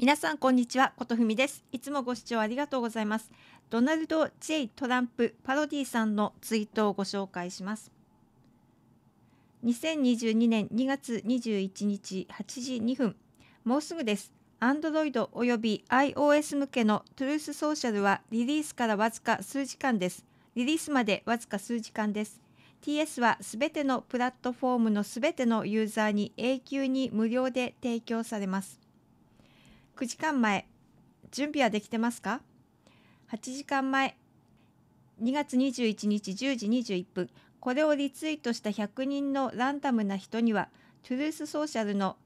皆さんこんにちはことふみですいつもご視聴ありがとうございますドナルド・ジェイ・トランプパロディさんのツイートをご紹介します2022年2月21日8時2分もうすぐです Android および iOS 向けのトゥルースソーシャルはリリースからわずか数時間ですリリースまでわずか数時間です TS はすべてのプラットフォームのすべてのユーザーに永久に無料で提供されます9時間前準備はできてますか8時間前2月21日10時21分これをリツイートした100人のランダムな人にはトゥルースソーシャルの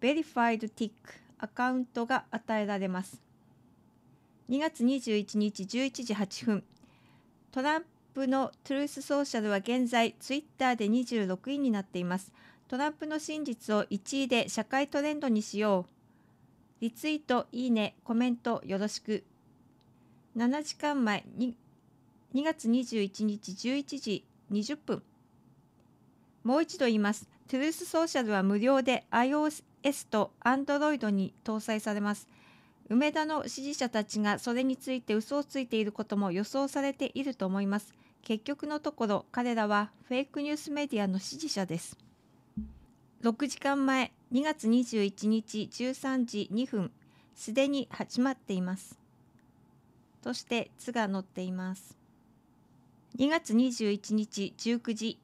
ベリファイドティックアカウントが与えられます2月21日11時8分トランプのトゥルースソーシャルは現在ツイッターで26位になっていますトランプの真実を1位で社会トレンドにしようリツイート、いいね、コメントよろしく。7時間前に2月21日11時20分。もう一度言います。トゥルースソーシャルは無料で iOS と Android に搭載されます。梅田の支持者たちがそれについて嘘をついていることも予想されていると思います。結局のところ彼らはフェイクニュースメディアの支持者です。6時間前2月21日13時2分すでに始まっていますとして「つ」が載っています2月21日19時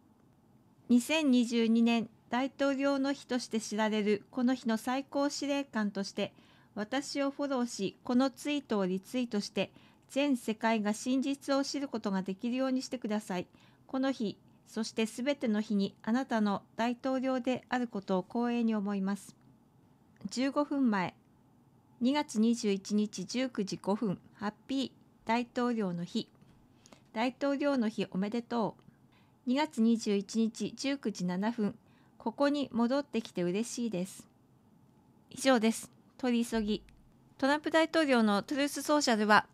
2022年大統領の日として知られるこの日の最高司令官として私をフォローしこのツイートをリツイートして全世界が真実を知ることができるようにしてくださいこの日そしてすべての日にあなたの大統領であることを光栄に思います。15分前、2月21日19時5分、ハッピー大統領の日。大統領の日おめでとう。2月21日19時7分、ここに戻ってきて嬉しいです。以上です。取り急ぎ。トランプ大統領のトゥルースソーシャルは、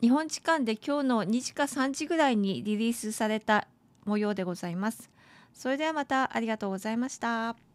日本時間で今日の2時か3時ぐらいにリリースされた模様でございます。それではまたありがとうございました。